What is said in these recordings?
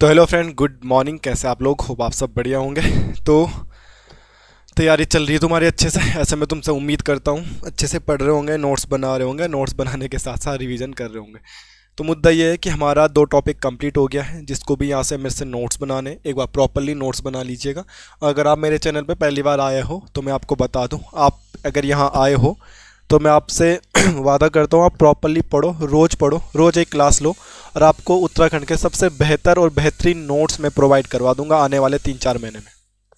तो hello friend good morning कैसे आप लोग होप आप सब बढ़िया होंगे तो तैयारी चल रही है तुम्हारी अच्छे से ऐसे मैं तुमसे उम्मीद करता हूँ अच्छे से पढ़ रहे होंगे नोट्स बना रहे होंगे नोट्स बनाने के साथ साथ रिवीजन कर रहे होंगे तो मुद्दा ये है कि हमारा दो टॉपिक कंप्लीट हो गया है जिसको भी यहाँ से मेरे से नोट्स बनाने एक बार प्रॉपरली नोट्स बना लीजिएगा अगर आप मेरे चैनल पर पहली बार आए हो तो मैं आपको बता दूँ आप अगर यहाँ आए हो तो मैं आपसे वादा करता हूँ आप प्रॉपरली पढ़ो रोज़ पढ़ो रोज़ एक क्लास लो और आपको उत्तराखंड के सबसे बेहतर और बेहतरीन नोट्स मैं प्रोवाइड करवा दूंगा आने वाले तीन चार महीने में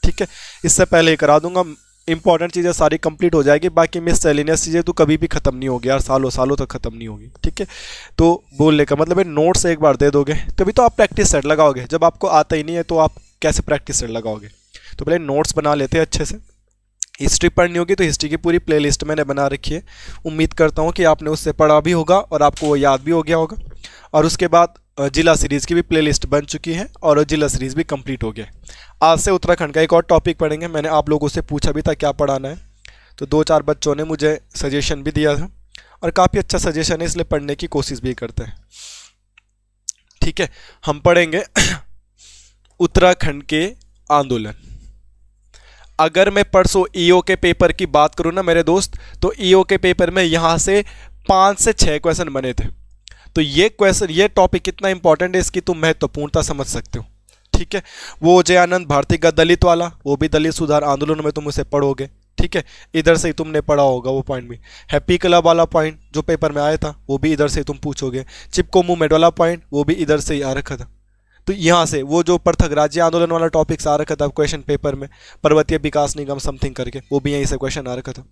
ठीक है इससे पहले ही करा दूंगा इंपॉर्टेंट चीज़ें सारी कंप्लीट हो जाएगी बाकी मिस सेलिनियस चीज़ें तो कभी भी ख़त्म नहीं होगी यार सालों सालों तक ख़त्म नहीं होगी ठीक है तो बोलने का मतलब ये नोट्स एक बार दे दोगे तभी तो आप प्रैक्टिस सेट लगाओगे जब आपको आता ही नहीं है तो आप कैसे प्रैक्टिस सेट लगाओगे तो पहले नोट्स बना लेते हैं अच्छे से हिस्ट्री पढ़नी होगी तो हिस्ट्री की पूरी प्लेलिस्ट मैंने बना रखी है उम्मीद करता हूँ कि आपने उससे पढ़ा भी होगा और आपको वो याद भी हो गया होगा और उसके बाद जिला सीरीज़ की भी प्लेलिस्ट बन चुकी है और जिला सीरीज़ भी कंप्लीट हो गया आज से उत्तराखंड का एक और टॉपिक पढ़ेंगे मैंने आप लोगों से पूछा भी था क्या पढ़ाना है तो दो चार बच्चों ने मुझे सजेशन भी दिया था और काफ़ी अच्छा सजेशन है इसलिए पढ़ने की कोशिश भी करते हैं ठीक है हम पढ़ेंगे उत्तराखंड के आंदोलन अगर मैं परसों ईओ के पेपर की बात करूँ ना मेरे दोस्त तो ईओ के पेपर में यहाँ से पाँच से छः क्वेश्चन बने थे तो ये क्वेश्चन ये टॉपिक कितना इंपॉर्टेंट है इसकी तुम महत्वपूर्णता समझ सकते हो ठीक है वो जय आनंद भारती का दलित वाला वो भी दलित सुधार आंदोलन में तुम उसे पढ़ोगे ठीक है इधर से ही तुमने पढ़ा होगा वो पॉइंट भी हैप्पी क्लब वाला पॉइंट जो पेपर में आया था वो भी इधर से तुम पूछोगे चिपको मूवमेंट वाला पॉइंट वो भी इधर से ही आ रखा था तो यहाँ से वो जो पृथक राज्य आंदोलन वाला टॉपिक्स आ रखा था क्वेश्चन पेपर में पर्वतीय विकास निगम समथिंग करके वो भी यहीं से क्वेश्चन आ रखा था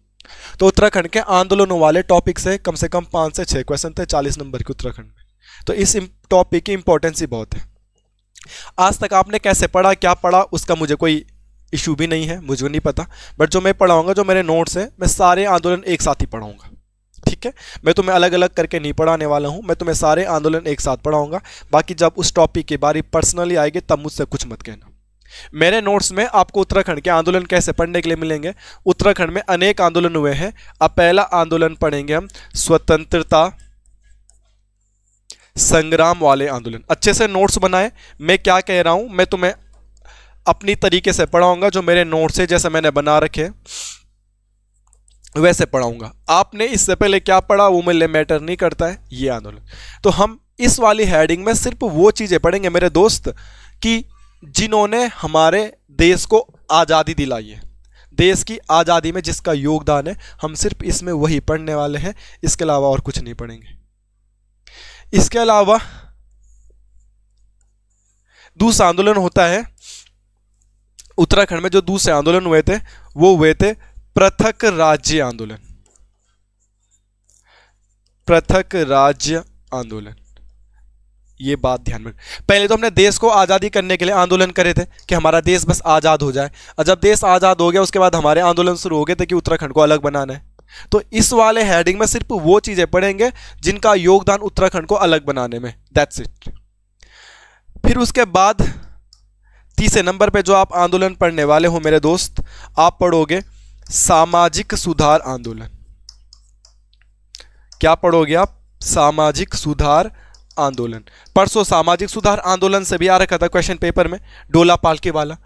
तो उत्तराखंड के आंदोलनों वाले टॉपिक से कम से कम पाँच से छः क्वेश्चन थे चालीस नंबर के उत्तराखंड में तो इस टॉपिक की इंपॉर्टेंस ही बहुत है आज तक आपने कैसे पढ़ा क्या पढ़ा उसका मुझे कोई इशू भी नहीं है मुझे नहीं पता बट जो मैं पढ़ाऊँगा जो मेरे नोट्स हैं मैं सारे आंदोलन एक साथ ही पढ़ाऊँगा ठीक है मैं तुम्हें अलग अलग करके नहीं पढ़ाने वाला हूँ मैं तुम्हें सारे आंदोलन एक साथ पढ़ाऊँगा बाकी जब उस टॉपिक के बारे पर्सनली आएगी तब मुझसे कुछ मत कहना मेरे नोट्स में आपको उत्तराखंड के आंदोलन कैसे पढ़ने के लिए मिलेंगे उत्तराखंड में अनेक आंदोलन हुए हैं अब पहला आंदोलन पढ़ेंगे हम स्वतंत्रता संग्राम वाले आंदोलन अच्छे से नोट्स बनाए मैं क्या कह रहा हूं मैं तुम्हें अपनी तरीके से पढ़ाऊंगा जो मेरे नोट्स है जैसे मैंने बना रखे हैं वैसे पढ़ाऊंगा आपने इससे पहले क्या पढ़ा वो मेरे मैटर नहीं करता है ये आंदोलन तो हम इस वाली हेडिंग में सिर्फ वो चीज़ें पढ़ेंगे मेरे दोस्त कि जिन्होंने हमारे देश को आज़ादी दिलाई है देश की आज़ादी में जिसका योगदान है हम सिर्फ इसमें वही पढ़ने वाले हैं इसके अलावा और कुछ नहीं पढ़ेंगे इसके अलावा दूसरा आंदोलन होता है उत्तराखंड में जो दूसरे आंदोलन हुए थे वो हुए थे पृथक राज्य आंदोलन पृथक राज्य आंदोलन ये बात ध्यान में पहले तो हमने देश को आज़ादी करने के लिए आंदोलन करे थे कि हमारा देश बस आज़ाद हो जाए और जब देश आज़ाद हो गया उसके बाद हमारे आंदोलन शुरू हो गए थे कि उत्तराखंड को अलग बनाना है तो इस वाले हेडिंग में सिर्फ वो चीज़ें पढ़ेंगे जिनका योगदान उत्तराखंड को अलग बनाने में दैट्स इट फिर उसके बाद तीसरे नंबर पर जो आप आंदोलन पढ़ने वाले हो मेरे दोस्त आप पढ़ोगे सामाजिक सुधार आंदोलन क्या पढ़ोगे आप सामाजिक सुधार आंदोलन परसों सामाजिक सुधार आंदोलन से भी आ रखा था क्वेश्चन पेपर में डोला पालके वाला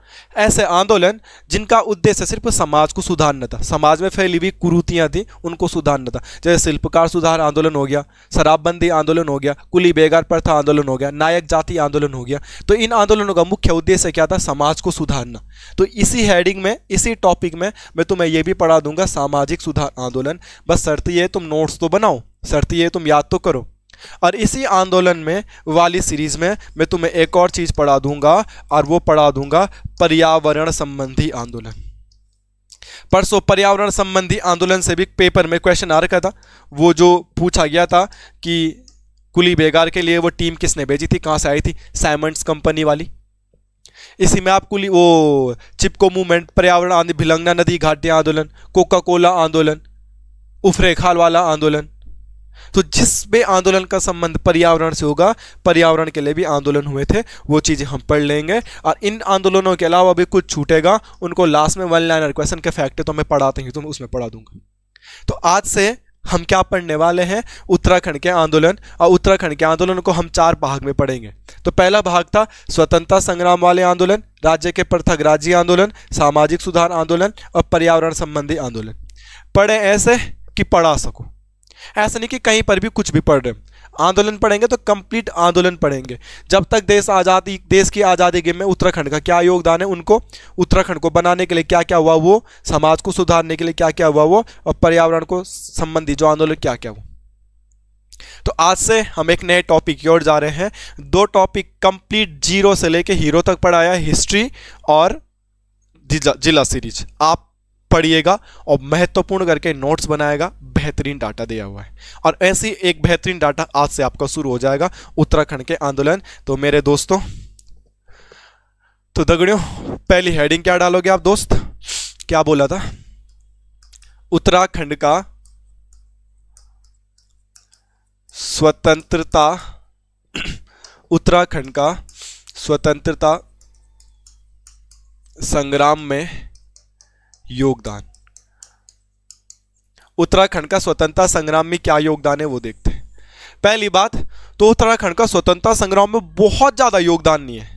ऐसे आंदोलन जिनका उद्देश्य सिर्फ समाज को सुधारना था समाज में फैली हुई कुरूतियाँ थी उनको सुधारना था जैसे शिल्पकार सुधार आंदोलन हो गया शराबबंदी आंदोलन हो गया कुली बेगार प्रथा आंदोलन हो गया नायक जाति आंदोलन हो गया तो इन आंदोलनों का मुख्य उद्देश्य क्या था समाज को सुधारना तो इसी हेडिंग में इसी टॉपिक में मैं तुम्हें यह भी पढ़ा दूंगा सामाजिक सुधार आंदोलन बस शर्त ये तुम नोट्स तो बनाओ शर्त ये तुम याद तो करो और इसी आंदोलन में वाली सीरीज में मैं तुम्हें एक और चीज पढ़ा दूंगा और वो पढ़ा दूंगा पर्यावरण संबंधी आंदोलन परसों पर्यावरण संबंधी आंदोलन से भी पेपर में क्वेश्चन आ रखा था वो जो पूछा गया था कि कुली बेगार के लिए वो टीम किसने भेजी थी कहाँ से आई थी साइमंड्स कंपनी वाली इसी में आप कुली वो चिपको मूवमेंट पर्यावरण आंदोलन भिलंगना नदी घाटिया आंदोलन कोका कोला आंदोलन उफरे खाल वाला आंदोलन तो जिस भी आंदोलन का संबंध पर्यावरण से होगा पर्यावरण के लिए भी आंदोलन हुए थे वो चीज़ें हम पढ़ लेंगे और इन आंदोलनों के अलावा भी कुछ छूटेगा उनको लास्ट में वन लाइनर क्वेश्चन के फैक्ट तो मैं पढ़ाते ही तो मैं उसमें पढ़ा दूंगा तो आज से हम क्या पढ़ने वाले हैं उत्तराखंड के आंदोलन और उत्तराखंड के आंदोलन को हम चार भाग में पढ़ेंगे तो पहला भाग था स्वतंत्रता संग्राम वाले आंदोलन राज्य के पृथक राज्य आंदोलन सामाजिक सुधार आंदोलन और पर्यावरण संबंधी आंदोलन पढ़े ऐसे कि पढ़ा सको ऐसा नहीं कि कहीं पर भी कुछ भी पढ़ रहे आंदोलन पढ़ेंगे तो कंप्लीट आंदोलन पढ़ेंगे जब तक देश आज़ादी देश की आज़ादी के में उत्तराखंड का क्या योगदान है उनको उत्तराखंड को बनाने के लिए क्या क्या हुआ वो समाज को सुधारने के लिए क्या क्या हुआ वो और पर्यावरण को संबंधी जो आंदोलन क्या क्या हुआ तो आज से हम एक नए टॉपिक की ओर जा रहे हैं दो टॉपिक कंप्लीट जीरो से लेके हीरो तक पढ़ाया हिस्ट्री और जिला सीरीज आप पढ़िएगा और महत्वपूर्ण करके नोट्स बनाएगा बेहतरीन डाटा दिया हुआ है और ऐसी एक बेहतरीन डाटा आज से आपका शुरू हो जाएगा उत्तराखंड के आंदोलन तो मेरे दोस्तों तो दगड़ियों पहली हेडिंग क्या डालोगे आप दोस्त क्या बोला था उत्तराखंड का स्वतंत्रता उत्तराखंड का स्वतंत्रता संग्राम में योगदान उत्तराखंड का स्वतंत्रता संग्राम में क्या योगदान है वो देखते हैं पहली बात तो उत्तराखंड का स्वतंत्रता संग्राम में बहुत ज्यादा योगदान नहीं है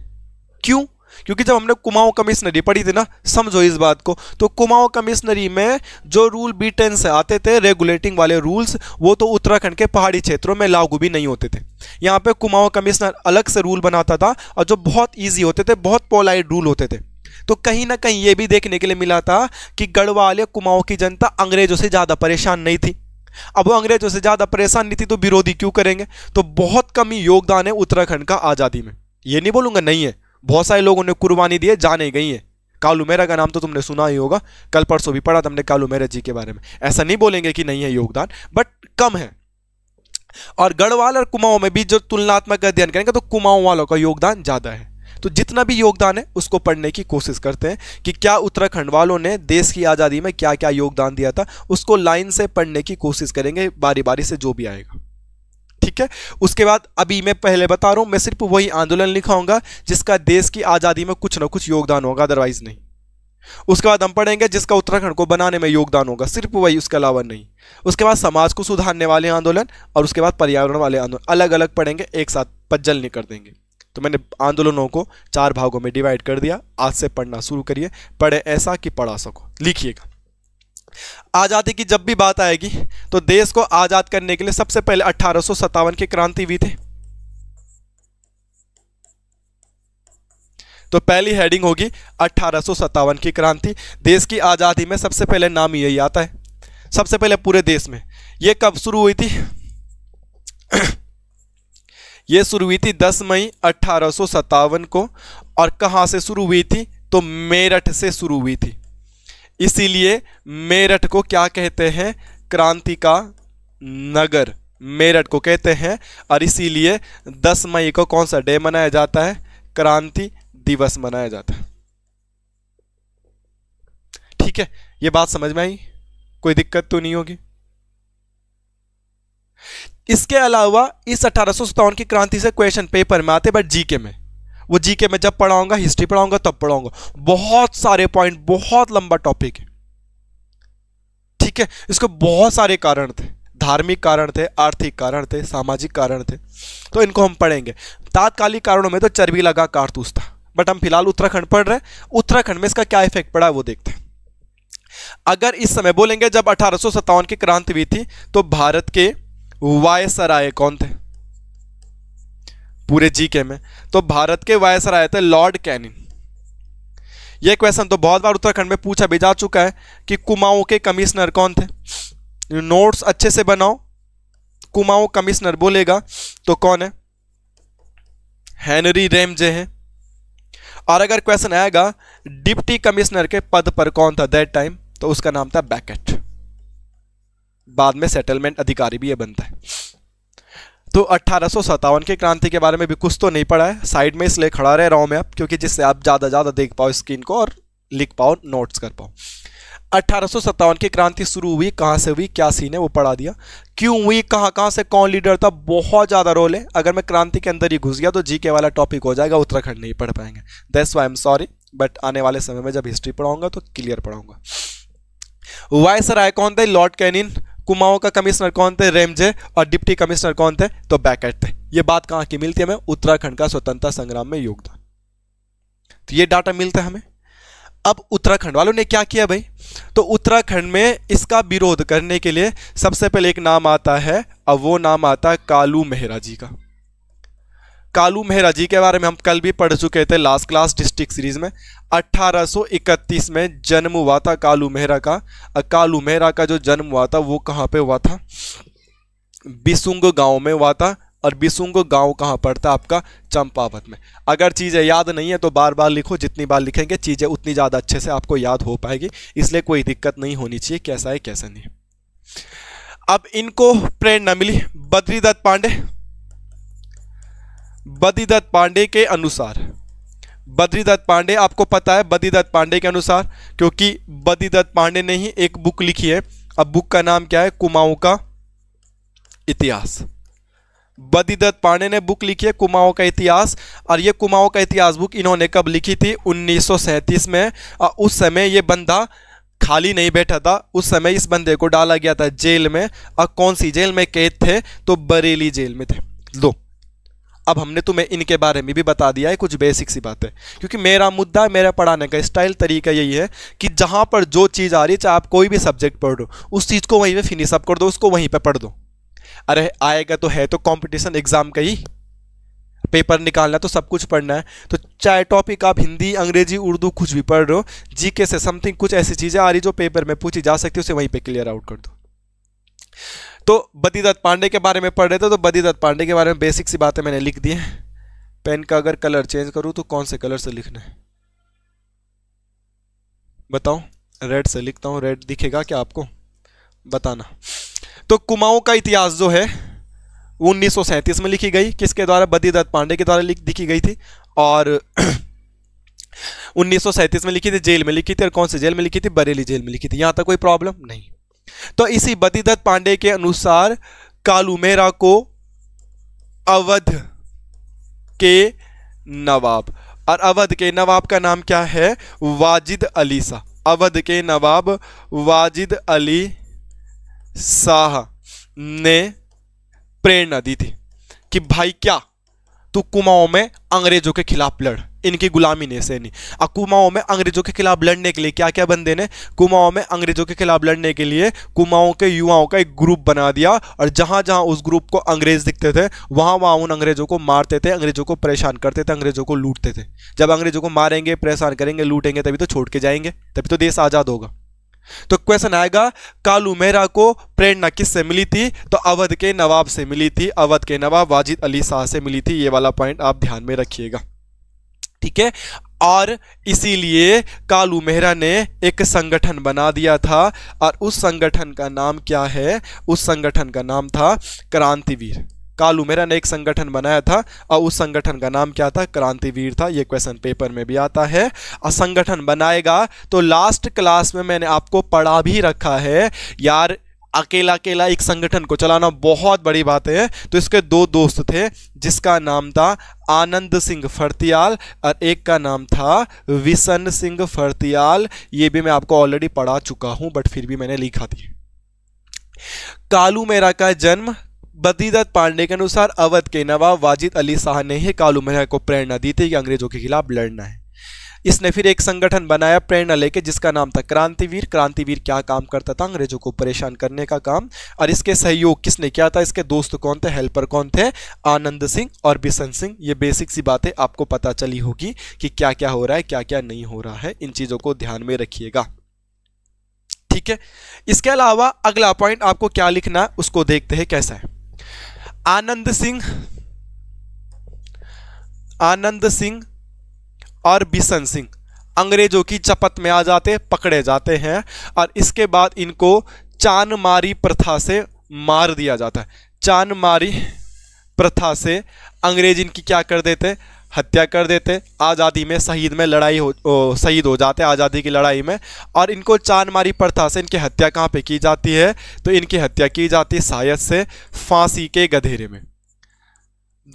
क्यों क्योंकि जब हमने कुमाऊं कमिश्नरी पढ़ी थी ना समझो इस बात को तो कुमाऊं कमिश्नरी में जो रूल बी टेन से आते थे रेगुलेटिंग वाले रूल्स वो तो उत्तराखंड के पहाड़ी क्षेत्रों में लागू भी नहीं होते थे यहाँ पे कुमाऊं कमिश्नर अलग से रूल बनाता था और जो बहुत ईजी होते थे बहुत पोलाइट रूल होते थे तो कहीं ना कहीं ये भी देखने के लिए मिला था कि गढ़वाल या कुमाऊं की जनता अंग्रेजों से ज़्यादा परेशान नहीं थी अब वो अंग्रेजों से ज़्यादा परेशान नहीं थी तो विरोधी क्यों करेंगे तो बहुत कम ही योगदान है उत्तराखंड का आज़ादी में ये नहीं बोलूँगा नहीं है बहुत सारे लोगों ने कुर्बानी दी है जाने गई है कालू मेरा का नाम तो तुमने सुना ही होगा कल परसों भी पढ़ा तुमने कालू मेरा जी के बारे में ऐसा नहीं बोलेंगे कि नहीं है योगदान बट कम है और गढ़वाल और कुमाऊं में भी जो तुलनात्मक अध्ययन करेंगे तो कुमाऊं वालों का योगदान ज़्यादा है तो जितना भी योगदान है उसको पढ़ने की कोशिश करते हैं कि क्या उत्तराखंड वालों ने देश की आज़ादी में क्या क्या योगदान दिया था उसको लाइन से पढ़ने की कोशिश करेंगे बारी बारी से जो भी आएगा ठीक है उसके बाद अभी मैं पहले बता रहा हूँ मैं सिर्फ वही आंदोलन लिखाऊंगा जिसका देश की आज़ादी में कुछ ना कुछ योगदान होगा अदरवाइज नहीं उसके बाद हम पढ़ेंगे जिसका उत्तराखंड को बनाने में योगदान होगा सिर्फ वही उसके अलावा नहीं उसके बाद समाज को सुधारने वाले आंदोलन और उसके बाद पर्यावरण वाले आंदोलन अलग अलग पढ़ेंगे एक साथ पज्जल नहीं कर देंगे तो मैंने आंदोलनों को चार भागों में डिवाइड कर दिया आज से पढ़ना शुरू करिए पढ़े ऐसा कि पढ़ा सको लिखिएगा आज़ादी की जब भी बात आएगी तो देश को आज़ाद करने के लिए सबसे पहले अट्ठारह के क्रांतिवीर थे तो पहली हेडिंग होगी अट्ठारह की क्रांति देश की आज़ादी में सबसे पहले नाम यही आता है सबसे पहले पूरे देश में यह कब शुरू हुई थी ये शुरू हुई थी 10 मई अठारह को और कहाँ से शुरू हुई थी तो मेरठ से शुरू हुई थी इसीलिए मेरठ को क्या कहते हैं क्रांति का नगर मेरठ को कहते हैं और इसीलिए 10 मई को कौन सा डे मनाया जाता है क्रांति दिवस मनाया जाता है ठीक है ये बात समझ में आई कोई दिक्कत तो नहीं होगी इसके अलावा इस अठारह की क्रांति से क्वेश्चन पेपर में आते बट जीके में वो जीके में जब पढ़ाऊंगा हिस्ट्री पढ़ाऊंगा तब पढ़ाऊंगा बहुत सारे पॉइंट बहुत लंबा टॉपिक है ठीक है इसको बहुत सारे कारण थे धार्मिक कारण थे आर्थिक कारण थे सामाजिक कारण थे तो इनको हम पढ़ेंगे तात्कालिक कारणों में तो चर्बी लगा कारतूस था बट हम फिलहाल उत्तराखंड पढ़ रहे हैं उत्तराखंड में इसका क्या इफेक्ट पड़ा है वो देखते हैं अगर इस समय बोलेंगे जब अठारह की क्रांति हुई थी तो भारत के वायसराय कौन थे पूरे जीके में तो भारत के वायसराय थे लॉर्ड कैनिन यह क्वेश्चन तो बहुत बार उत्तराखंड में पूछा भी जा चुका है कि कुमाऊं के कमिश्नर कौन थे नोट्स अच्छे से बनाओ कुमाऊं कमिश्नर बोलेगा तो कौन है हेनरी रेमजे हैं और अगर क्वेश्चन आएगा डिप्टी कमिश्नर के पद पर कौन था दैट टाइम तो उसका नाम था बैकेट बाद में सेटलमेंट अधिकारी भी ये बनता है तो अट्ठारह की क्रांति के बारे में भी कुछ तो नहीं पढ़ा है साइड में इसलिए खड़ा रह रहा हूँ मैं अब क्योंकि जिससे आप ज़्यादा ज़्यादा देख पाओ स्क्रीन को और लिख पाओ नोट्स कर पाओ अट्ठारह की क्रांति शुरू हुई कहाँ से हुई क्या सीन है वो पढ़ा दिया क्यों हुई कहाँ कहाँ से कौन लीडर था बहुत ज़्यादा रोल है अगर मैं क्रांति के अंदर ही घुस गया तो जी वाला टॉपिक हो जाएगा उत्तराखंड नहीं पढ़ पाएंगे that's why I'm sorry but आने वाले समय में जब हिस्ट्री पढ़ाऊंगा तो क्लियर पढ़ाऊंगा वायसराय कौन थे लॉर्ड कैनिन कुमाऊं का कमिश्नर कौन थे रेमजे और डिप्टी कमिश्नर कौन थे तो बैकेट थे ये बात कहाँ की मिलती है हमें उत्तराखंड का स्वतंत्रता संग्राम में योगदान तो ये डाटा मिलता है हमें अब उत्तराखंड वालों ने क्या किया भाई तो उत्तराखंड में इसका विरोध करने के लिए सबसे पहले एक नाम आता है अब वो नाम आता है कालू मेहरा जी का कालू मेहरा जी के बारे में हम कल भी पढ़ चुके थे लास्ट क्लास डिस्ट्रिक्ट सीरीज में 1831 में जन्म हुआ था कालू मेहरा का कालू मेहरा का जो जन्म हुआ था वो कहाँ पे हुआ था बिसुंग गांव में हुआ था और बिसुंग गांव कहाँ पड़ता आपका चंपावत में अगर चीज़ें याद नहीं है तो बार बार लिखो जितनी बार लिखेंगे चीज़ें उतनी ज़्यादा अच्छे से आपको याद हो पाएगी इसलिए कोई दिक्कत नहीं होनी चाहिए कैसा है कैसा नहीं अब इनको प्रेरणा मिली बद्रीदत्त पांडे बद्रीदत्त पांडे के अनुसार बद्रीदत्त पांडे आपको पता है बद्रीदत्त पांडे के अनुसार क्योंकि बद्रीदत्त पांडे ने ही एक बुक लिखी है अब बुक का नाम क्या है कुमाऊं का इतिहास बद्रीदत्त पांडे ने बुक लिखी है कुमाऊं का इतिहास और ये कुमाऊं का इतिहास बुक इन्होंने कब लिखी थी उन्नीस में और उस समय ये बंदा खाली नहीं बैठा था उस समय इस बंदे को डाला गया था जेल में और कौन सी जेल में कैद थे तो बरेली जेल में थे दो अब हमने तुम्हें इनके बारे में भी बता दिया है कुछ बेसिक सी बातें क्योंकि मेरा मुद्दा मेरा पढ़ाने का स्टाइल तरीका यही है कि जहाँ पर जो चीज़ आ रही है चाहे आप कोई भी सब्जेक्ट पढ़ दो उस चीज़ को वहीं पर फिनिश अप कर दो उसको वहीं पर पढ़ दो अरे आएगा तो है तो कॉम्पिटिशन एग्ज़ाम का ही पेपर निकालना तो सब कुछ पढ़ना है तो चाहे टॉपिक आप हिंदी अंग्रेजी उर्दू कुछ भी पढ़ रहे हो जीके से समथिंग कुछ ऐसी चीज़ें आ रही जो पेपर में पूछी जा सकती है उसे वहीं पे क्लियर आउट कर दो तो बदीदत्त पांडे के बारे में पढ़ रहे थे तो बदीदत्त पांडे के बारे में बेसिक सी बातें मैंने लिख दी हैं पेन का अगर कलर चेंज करूँ तो कौन से कलर से लिखना है बताओ रेड से लिखता हूँ रेड दिखेगा क्या आपको बताना तो कुमाऊँ का इतिहास जो है वो उन्नीस में लिखी गई किसके द्वारा बदीदत्त पांडे के द्वारा लिखी गई थी और उन्नीस में लिखी थी जेल में लिखी थी और कौन से जेल में लिखी थी बरेली जेल में लिखी थी यहाँ तक कोई प्रॉब्लम नहीं तो इसी बदीदत्त पांडे के अनुसार कालू मेरा को अवध के नवाब और अवध के नवाब का नाम क्या है वाजिद अली शाह अवध के नवाब वाजिद अली शाह ने प्रेरणा दी थी कि भाई क्या तू कुमाओं में अंग्रेजों के खिलाफ लड़ इनकी गुलामी ने सैनी और कुमाओं में अंग्रेजों के खिलाफ लड़ने के लिए क्या क्या बंदे ने कुमाओं में अंग्रेजों के खिलाफ लड़ने के लिए कुमाओं के युवाओं का एक ग्रुप बना दिया और जहां जहां उस ग्रुप को अंग्रेज दिखते थे वहां वहां उन अंग्रेजों को मारते थे अंग्रेजों को परेशान करते थे अंग्रेजों को लूटते थे जब अंग्रेजों को मारेंगे परेशान करेंगे लूटेंगे तभी तो छोड़ के जाएंगे तभी तो देश आज़ाद होगा तो क्वेश्चन आएगा कालू मेहरा को प्रेरणा किससे मिली थी तो अवध के नवाब से मिली थी अवध के नवाब वाजिद अली शाह से मिली थी ये वाला पॉइंट आप ध्यान में रखिएगा ठीक है और इसीलिए कालू मेहरा ने एक संगठन बना दिया था और उस संगठन का नाम क्या है उस संगठन का नाम था क्रांतिवीर कालू मेहरा ने एक संगठन बनाया था और उस संगठन का नाम क्या था क्रांतिवीर था ये क्वेश्चन पेपर में भी आता है और संगठन बनाएगा तो लास्ट क्लास में मैंने आपको पढ़ा भी रखा है यार अकेला अकेला एक संगठन को चलाना बहुत बड़ी बात है तो इसके दो दोस्त थे जिसका नाम था आनंद सिंह फर्तियाल और एक का नाम था विसन सिंह फर्तियाल ये भी मैं आपको ऑलरेडी पढ़ा चुका हूँ बट फिर भी मैंने लिखा थी कालू मेरा का जन्म बदीदत्त पांडे के अनुसार अवध के नवाब वाजिद अली शाह ने ही कालू मेहरा को प्रेरणा दी थी कि अंग्रेजों के खिलाफ लड़ना है इसने फिर एक संगठन बनाया प्रेरणा लेके जिसका नाम था क्रांतिवीर क्रांतिवीर क्या काम करता था अंग्रेजों को परेशान करने का काम और इसके सहयोग किसने किया था इसके दोस्त कौन थे हेल्पर कौन थे आनंद सिंह और बिशन सिंह ये बेसिक सी बातें आपको पता चली होगी कि क्या क्या हो रहा है क्या क्या नहीं हो रहा है इन चीज़ों को ध्यान में रखिएगा ठीक है इसके अलावा अगला पॉइंट आपको क्या लिखना है उसको देखते हैं कैसा है आनंद सिंह आनंद सिंह और बिशन सिंह अंग्रेजों की चपत में आ जाते पकड़े जाते हैं और इसके बाद इनको चान मारी प्रथा से मार दिया जाता है चान मारी प्रथा से अंग्रेज इनकी क्या कर देते हत्या कर देते आज़ादी में शहीद में लड़ाई हो शहीद हो जाते आज़ादी की लड़ाई में और इनको चान मारी प्रथा से इनकी हत्या कहाँ पे की जाती है तो इनकी हत्या की जाती है शायद से फांसी के गधेरे में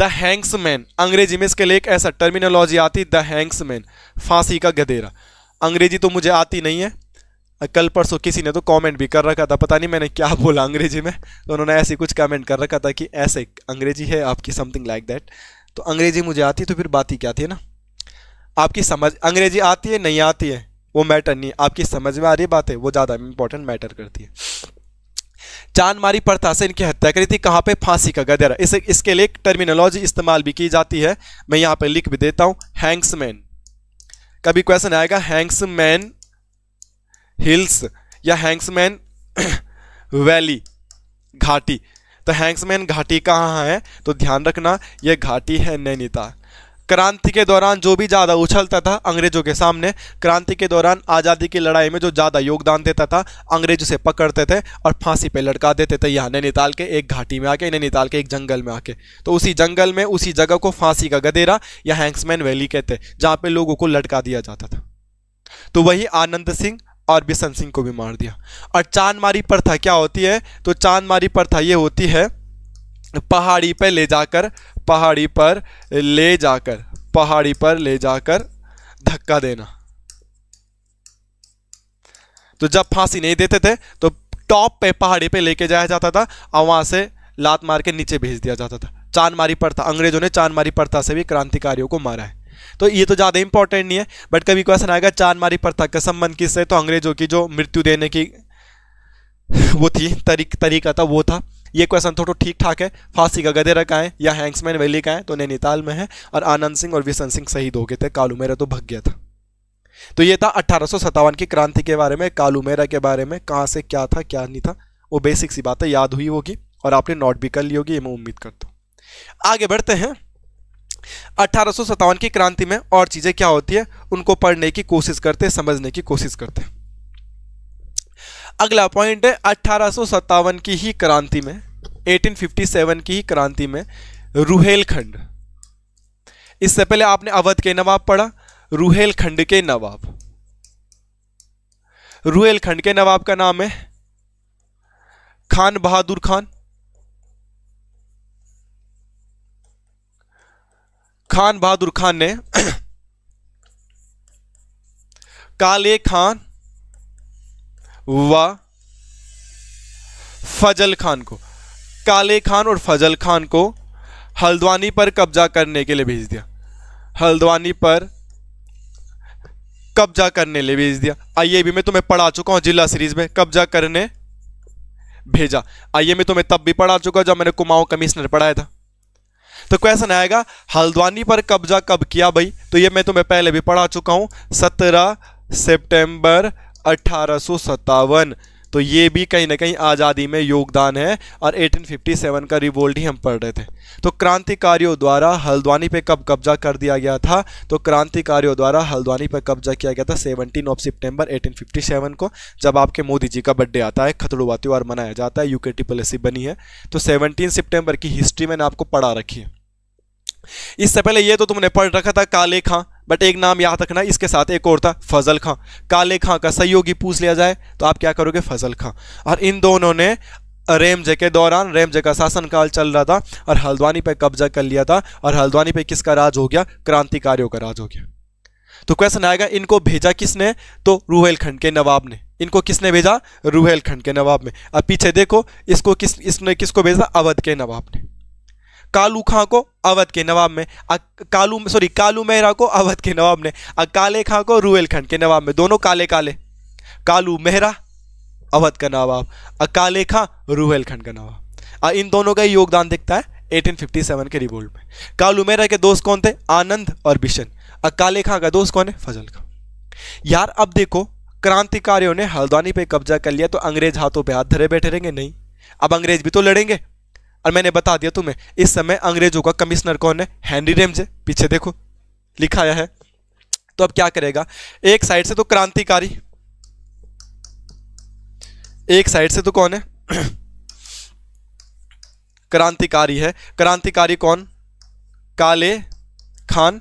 द मैन अंग्रेजी में इसके लिए एक ऐसा टर्मिनोलॉजी आती द मैन फांसी का गधेरा अंग्रेजी तो मुझे आती नहीं है कल परसों किसी ने तो कमेंट भी कर रखा था पता नहीं मैंने क्या बोला अंग्रेजी में तो उन्होंने ऐसे कुछ कमेंट कर रखा था कि ऐसे अंग्रेजी है आपकी समथिंग लाइक दैट तो अंग्रेजी मुझे आती तो फिर बात ही क्या थी ना आपकी समझ अंग्रेजी आती है नहीं आती है वो मैटर नहीं आपकी समझ में आ रही बात है वो ज़्यादा इंपॉर्टेंट मैटर करती है जान मारी प्रथा से इनकी हत्या करी थी कहाँ पे फांसी का गदेरा इस, इसके लिए एक टर्मिनोलॉजी इस्तेमाल भी की जाती है मैं यहाँ पे लिख भी देता हूँ हैंक्समैन कभी क्वेश्चन आएगा हैंक्समैन हिल्स या हैंक्समैन वैली घाटी तो हैंक्समैन घाटी कहाँ है तो ध्यान रखना यह घाटी है नैनीताल क्रांति के दौरान जो भी ज़्यादा उछलता था अंग्रेजों के सामने क्रांति के दौरान आज़ादी की लड़ाई में जो ज़्यादा योगदान देता था अंग्रेज उसे पकड़ते थे और फांसी पे लटका देते थे यहाँ नैनीताल के एक घाटी में आके नैनीताल के एक जंगल में आके तो उसी जंगल में उसी जगह को फांसी का गधेरा या हैंक्समैन वैली कहते जहाँ पर लोगों को लटका दिया जाता था तो वही आनंद सिंह और बिशन सिंह को भी मार दिया और चांद मारी प्रथा क्या होती है तो चांद मारी प्रथा ये होती है पहाड़ी पर ले जाकर पहाड़ी पर ले जाकर पहाड़ी पर ले जाकर धक्का देना तो जब फांसी नहीं देते थे तो टॉप पे पहाड़ी पे लेके जाया जाता था और वहां से लात मार के नीचे भेज दिया जाता था चांदमारी प्रथा अंग्रेजों ने चांदमारी प्रथा से भी क्रांतिकारियों को मारा है तो ये तो ज़्यादा इंपॉर्टेंट नहीं है बट कभी क्वेश्चन आएगा चांदमारी प्रथा का संबंध किससे तो अंग्रेजों की जो मृत्यु देने की वो थी तरीक तरीका था वो था ये क्वेश्चन थोड़ा ठीक ठाक है फांसी का गधेरा का है या हैंग्समैन वैली का है तो नैनीताल में है और आनंद सिंह और विशन सिंह शहीद हो गए थे कालू मेरा तो भग गया था तो ये था अट्ठारह की क्रांति के बारे में कालू मेरा के बारे में कहाँ से क्या था क्या नहीं था वो बेसिक सी बातें याद हुई होगी और आपने नोट भी कर ली होगी ये मैं उम्मीद करता हूँ आगे बढ़ते हैं अट्ठारह की क्रांति में और चीज़ें क्या होती है उनको पढ़ने की कोशिश करते समझने की कोशिश करते हैं अगला पॉइंट है अट्ठारह की ही क्रांति में 1857 की ही क्रांति में रूहेलखंड इससे पहले आपने अवध के नवाब पढ़ा रूहेलखंड के नवाब रूहेलखंड के नवाब का नाम है खान बहादुर खान खान बहादुर खान ने काले खान व फजल खान को काले खान और फजल खान को हल्द्वानी पर कब्जा करने के लिए भेज दिया हल्द्वानी पर कब्जा करने लिए भेज दिया आइए भी मैं तुम्हें पढ़ा चुका हूँ जिला सीरीज में कब्जा करने भेजा आइए में तुम्हें तब भी पढ़ा चुका जब मैंने कुमाऊं कमिश्नर पढ़ाया था तो क्वेश्चन आएगा हल्द्वानी पर कब्जा कब किया भाई तो ये मैं तुम्हें पहले भी पढ़ा चुका हूँ सत्रह सितंबर अठारह तो ये भी कहीं ना कहीं आज़ादी में योगदान है और 1857 का रिवोल्ट ही हम पढ़ रहे थे तो क्रांतिकारियों द्वारा हल्द्वानी पे कब कब्जा कर दिया गया था तो क्रांतिकारियों द्वारा हल्द्वानी पे कब्जा किया गया था 17 ऑफ सितंबर 1857 को जब आपके मोदी जी का बर्थडे आता है खतड़ुआ त्यौहार मनाया जाता है यूके पॉलिसी बनी है तो सेवनटीन सितंबर की हिस्ट्री मैंने आपको पढ़ा रखी है इससे पहले ये तो तुमने पढ़ रखा था काले खां बट एक नाम याद रखना इसके साथ एक और था फजल खां काले खां का सहयोगी पूछ लिया जाए तो आप क्या करोगे फजल खां और इन दोनों ने रेमजे के दौरान रेमजे का शासनकाल चल रहा था और हल्द्वानी पर कब्जा कर लिया था और हल्द्वानी पर किसका राज हो गया क्रांतिकारियों का राज हो गया तो क्वेश्चन आएगा इनको भेजा किसने तो रूहेलखंड के नवाब ने इनको किसने भेजा रूहेलखंड के नवाब में अब पीछे देखो इसको किस इसने किसको भेजा अवध के नवाब ने कालू खां को अवध के नवाब में कालू सॉरी कालू मेहरा को अवध के नवाब ने काले खां को रूएलखंड के नवाब में दोनों काले काले कालू मेहरा अवध का नवाब अकाले खां रूहेलखंड का नवाब इन दोनों का योगदान दिखता है 1857 के रिवोल्ट में कालू मेहरा के दोस्त कौन थे आनंद और बिशन अकाले खां का दोस्त कौन है फजल खां यार अब देखो क्रांतिकारियों ने हल्द्वानी पे कब्जा कर लिया तो अंग्रेज हाथों पे हाथ धरे बैठे रहेंगे नहीं अब अंग्रेज भी तो लड़ेंगे और मैंने बता दिया तुम्हें इस समय अंग्रेजों का कमिश्नर कौन है हैंनरी रेमजे पीछे देखो लिखाया है तो अब क्या करेगा एक साइड से तो क्रांतिकारी एक साइड से तो कौन है क्रांतिकारी है क्रांतिकारी कौन काले खान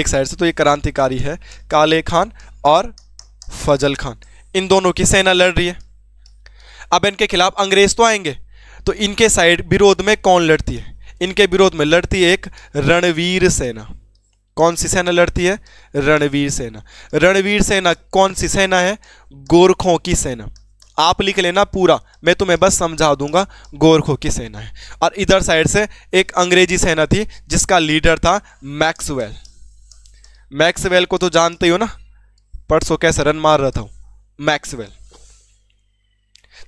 एक साइड से तो ये क्रांतिकारी है काले खान और फजल खान इन दोनों की सेना लड़ रही है अब इनके खिलाफ अंग्रेज तो आएंगे तो इनके साइड विरोध में कौन लड़ती है इनके विरोध में लड़ती है एक रणवीर सेना कौन सी सेना लड़ती है रणवीर सेना रणवीर सेना कौन सी सेना है गोरखों की सेना आप लिख लेना पूरा मैं तुम्हें बस समझा दूंगा गोरखों की सेना है और इधर साइड से एक अंग्रेजी सेना थी जिसका लीडर था मैक्सवेल मैक्सवेल को तो जानते ही हो ना परसों कैसे रन मार रहा था मैक्सवेल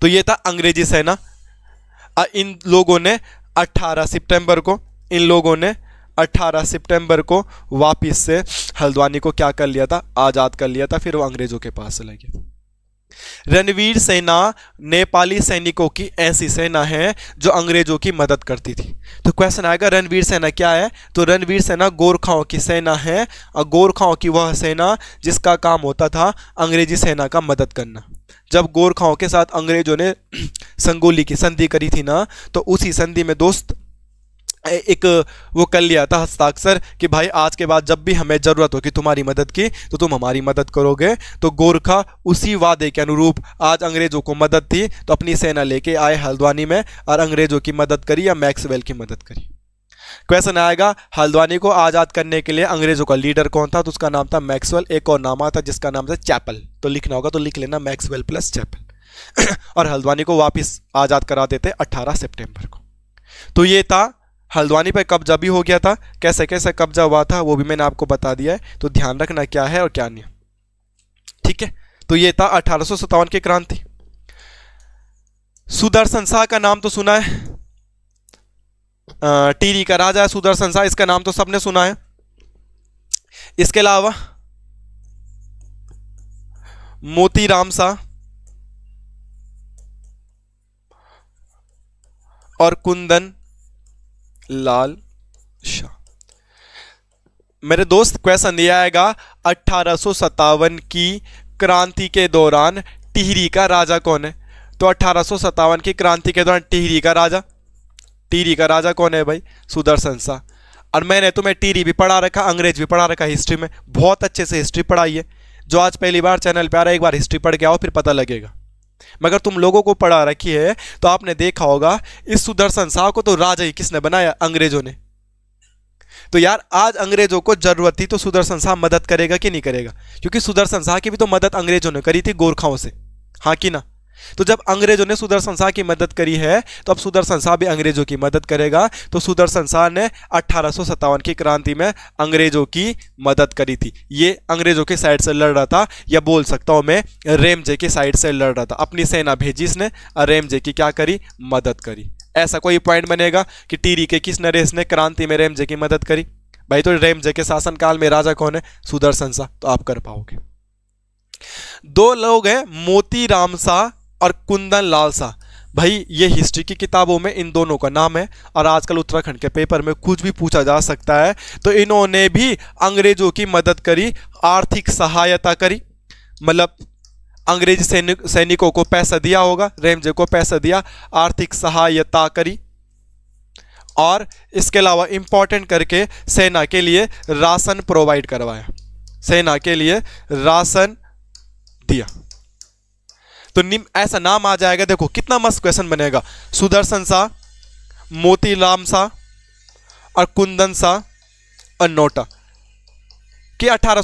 तो ये था अंग्रेजी सेना इन लोगों ने 18 सितंबर को इन लोगों ने 18 सितंबर को वापस से हल्द्वानी को क्या कर लिया था आज़ाद कर लिया था फिर वो अंग्रेज़ों के पास चला गया रणवीर सेना नेपाली सैनिकों की ऐसी सेना है जो अंग्रेजों की मदद करती थी तो क्वेश्चन आएगा रणवीर सेना क्या है तो रणवीर सेना गोरखाओं की सेना है और गोरखाओं की वह सेना जिसका काम होता था अंग्रेजी सेना का मदद करना जब गोरखाओं के साथ अंग्रेजों ने संगोली की संधि करी थी ना तो उसी संधि में दोस्त एक वो कर लिया था हस्ताक्षर कि भाई आज के बाद जब भी हमें ज़रूरत होगी तुम्हारी मदद की तो तुम हमारी मदद करोगे तो गोरखा उसी वादे के अनुरूप आज अंग्रेज़ों को मदद थी तो अपनी सेना लेके आए हल्द्वानी में और अंग्रेज़ों की मदद करी या मैक्सवेल की मदद करी क्वेश्चन आएगा हल्द्वानी को आज़ाद करने के लिए अंग्रेज़ों का लीडर कौन था तो उसका नाम था मैक्सवेल एक और नाम आता जिसका नाम था चैपल तो लिखना होगा तो लिख लेना मैक्सवेल प्लस चैपल और हल्द्वानी को वापस आज़ाद करा देते 18 सितंबर को तो ये था हल्द्वानी पर कब्जा भी हो गया था कैसे कैसे कब्जा हुआ था वो भी मैंने आपको बता दिया है तो ध्यान रखना क्या है और क्या नहीं ठीक है तो ये था अठारह की क्रांति सुदर्शन शाह का नाम तो सुना है टीरी का राजा है सुदर्शन शाह इसका नाम तो सबने सुना है इसके अलावा मोती राम शाह और कुंदन लाल शाह मेरे दोस्त क्वेश्चन दिया आएगा अट्ठारह की क्रांति के दौरान टिहरी का राजा कौन है तो अट्ठारह की क्रांति के दौरान टिहरी का राजा टीरी का राजा कौन है भाई सुदर्शन शाह और मैंने तुम्हें टीरी भी पढ़ा रखा अंग्रेज भी पढ़ा रखा हिस्ट्री में बहुत अच्छे से हिस्ट्री पढ़ाई है जो आज पहली बार चैनल पर आ रहा है एक बार हिस्ट्री पढ़ के आओ फिर पता लगेगा मगर तुम लोगों को पढ़ा रखी है तो आपने देखा होगा इस सुदर्शन शाह को तो राजा ही किसने बनाया अंग्रेजों ने तो यार आज अंग्रेजों को जरूरत थी तो सुदर्शन शाह मदद करेगा कि नहीं करेगा क्योंकि सुदर्शन शाह की भी तो मदद अंग्रेजों ने करी थी गोरखाओं से हाँ कि ना तो जब अंग्रेजों ने सुदर्शन शाह की मदद करी है तो अब सुदर्शन शाह भी अंग्रेजों की मदद करेगा तो सुदर्शन शाह ने अट्ठारह की क्रांति में अंग्रेजों की मदद करी थी ये अंग्रेजों के साइड से लड़ रहा था या बोल सकता हूँ मैं रेमजे के साइड से लड़ रहा था अपनी सेना भेजी इसने और रेमजे की क्या करी मदद करी ऐसा कोई पॉइंट बनेगा कि टीरी के किस नरेश ने क्रांति में रेमजे की मदद करी भाई तो रेमजे के शासनकाल में राजा कौन है सुदर्शन शाह तो आप कर पाओगे दो लोग हैं मोती राम शाह और कुंदन लाल शाह भाई ये हिस्ट्री की किताबों में इन दोनों का नाम है और आजकल उत्तराखंड के पेपर में कुछ भी पूछा जा सकता है तो इन्होंने भी अंग्रेजों की मदद करी आर्थिक सहायता करी मतलब अंग्रेज सैनिक सैनिकों को पैसा दिया होगा रेमजे को पैसा दिया आर्थिक सहायता करी और इसके अलावा इम्पॉर्टेंट करके सेना के लिए राशन प्रोवाइड करवाया सेना के लिए राशन दिया तो निम ऐसा नाम आ जाएगा देखो कितना मस्त क्वेश्चन बनेगा सुदर्शन शाह मोतीराम शाह और कुंदन शाह और नोटा कि अठारह